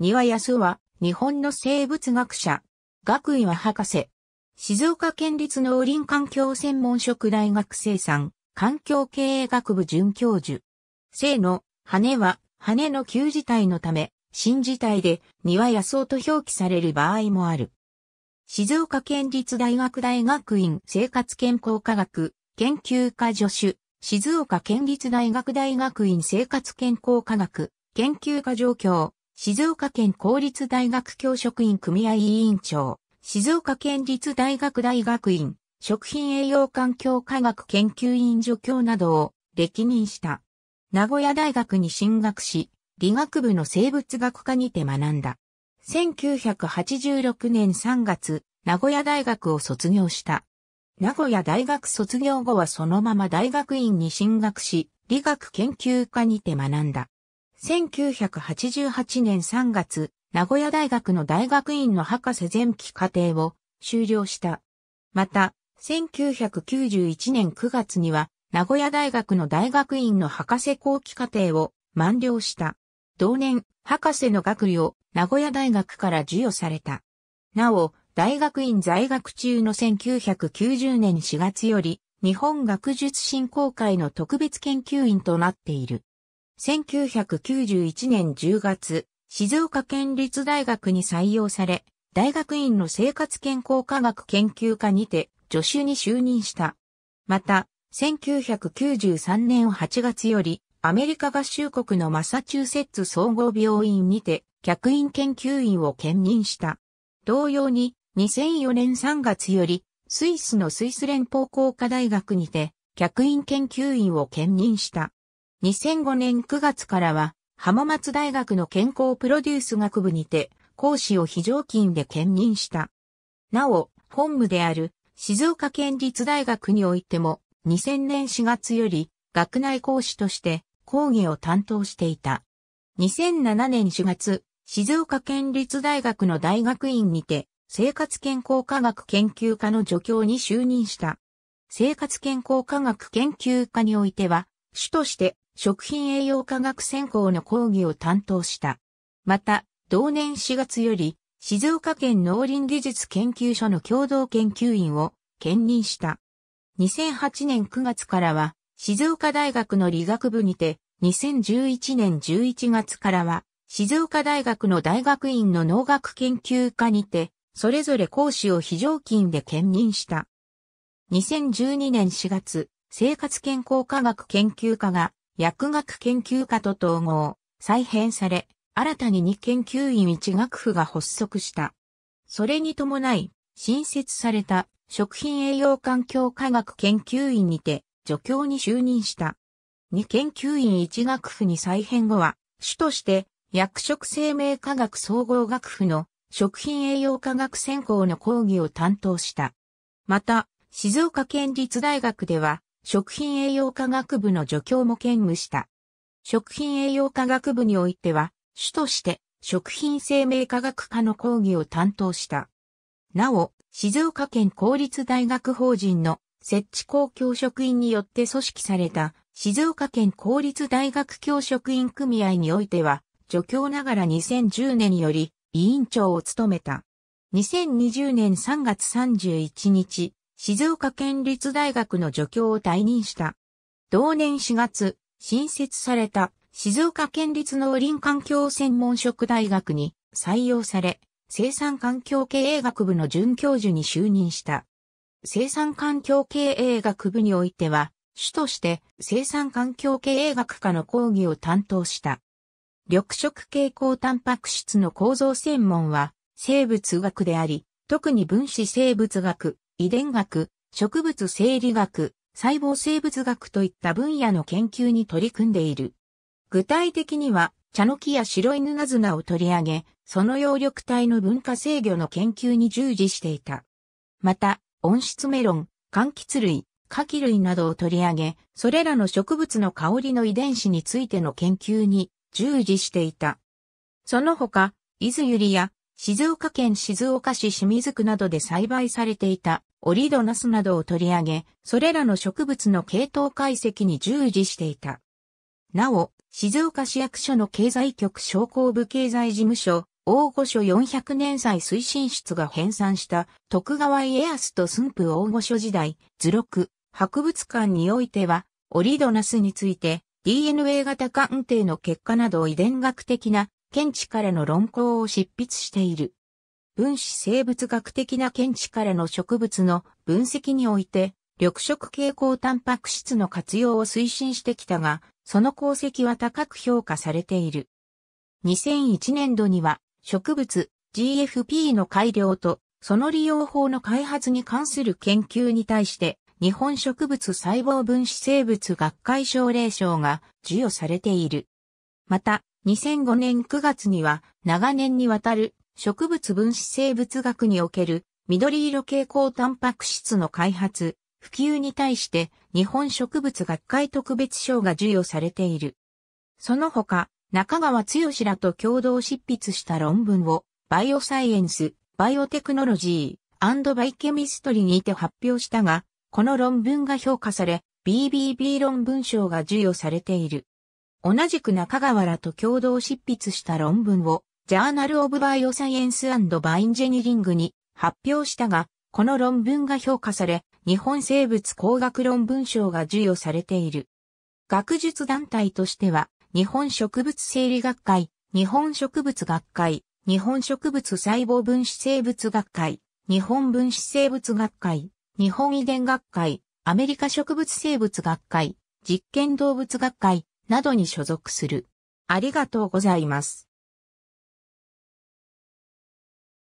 庭康は、日本の生物学者。学位は博士。静岡県立農林環境専門職大学生産、環境経営学部准教授。生の、羽は、羽の旧字体のため、新字体で、庭康夫と表記される場合もある。静岡県立大学大学院生活健康科学研究科助手、静岡県立大学大学院生活健康科学研究科状況、静岡県公立大学教職員組合委員長、静岡県立大学大学院、食品栄養環境科学研究院助教などを歴任した。名古屋大学に進学し、理学部の生物学科にて学んだ。1986年3月、名古屋大学を卒業した。名古屋大学卒業後はそのまま大学院に進学し、理学研究科にて学んだ。1988年3月、名古屋大学の大学院の博士前期課程を修了した。また、1991年9月には、名古屋大学の大学院の博士後期課程を満了した。同年、博士の学位を名古屋大学から授与された。なお、大学院在学中の1990年4月より、日本学術振興会の特別研究員となっている。1991年10月、静岡県立大学に採用され、大学院の生活健康科学研究科にて助手に就任した。また、1993年8月より、アメリカ合衆国のマサチューセッツ総合病院にて、客員研究員を兼任した。同様に、2004年3月より、スイスのスイス連邦工科大学にて、客員研究員を兼任した。2005年9月からは、浜松大学の健康プロデュース学部にて、講師を非常勤で兼任した。なお、本部である静岡県立大学においても、2000年4月より学内講師として講義を担当していた。2007年4月、静岡県立大学の大学院にて、生活健康科学研究科の助教に就任した。生活健康科学研究科においては、主として食品栄養科学専攻の講義を担当した。また、同年4月より、静岡県農林技術研究所の共同研究員を兼任した。2008年9月からは、静岡大学の理学部にて、2011年11月からは、静岡大学の大学院の農学研究科にて、それぞれ講師を非常勤で兼任した。2012年4月、生活健康科学研究科が薬学研究科と統合、再編され、新たに2研究院1学府が発足した。それに伴い、新設された食品栄養環境科学研究院にて、助教に就任した。2研究院1学府に再編後は、主として、薬食生命科学総合学府の食品栄養科学専攻の講義を担当した。また、静岡県立大学では、食品栄養科学部の助教も兼務した。食品栄養科学部においては、主として食品生命科学科の講義を担当した。なお、静岡県公立大学法人の設置公共職員によって組織された静岡県公立大学教職員組合においては、助教ながら2010年より委員長を務めた。2020年3月31日、静岡県立大学の助教を退任した。同年4月、新設された静岡県立農林環境専門職大学に採用され、生産環境経営学部の准教授に就任した。生産環境経営学部においては、主として生産環境経営学科の講義を担当した。緑色蛍光タンパク質の構造専門は生物学であり、特に分子生物学、遺伝学、植物生理学、細胞生物学といった分野の研究に取り組んでいる。具体的には、茶の木や白犬なずなを取り上げ、その葉緑体の分化制御の研究に従事していた。また、温室メロン、柑橘類、柿類などを取り上げ、それらの植物の香りの遺伝子についての研究に従事していた。その他、伊豆ゆりや静岡県静岡市清水区などで栽培されていたオリドナスなどを取り上げ、それらの植物の系統解析に従事していた。なお、静岡市役所の経済局商工部経済事務所、大御所400年祭推進室が編纂した徳川家康と駿府大御所時代、図録、博物館においては、オリドナスについて DNA 型鑑定の結果など遺伝学的な検地からの論考を執筆している。分子生物学的な検地からの植物の分析において、緑色蛍光タンパク質の活用を推進してきたが、その功績は高く評価されている。2001年度には、植物 GFP の改良と、その利用法の開発に関する研究に対して、日本植物細胞分子生物学会奨励賞が授与されている。また、2005年9月には長年にわたる植物分子生物学における緑色蛍光タンパク質の開発、普及に対して日本植物学会特別賞が授与されている。その他、中川剛らと共同執筆した論文をバイオサイエンス、バイオテクノロジーバイケミストリにて発表したが、この論文が評価され、BBB 論文賞が授与されている。同じく中川らと共同執筆した論文を、ジャーナル・オブ・バイオサイエンス・バインジェニリングに発表したが、この論文が評価され、日本生物工学論文賞が授与されている。学術団体としては、日本植物生理学会、日本植物学会、日本植物細胞分子生物学会、日本分子生物学会、日本遺伝学会、アメリカ植物生物学会、実験動物学会、などに所属する。ありがとうございます。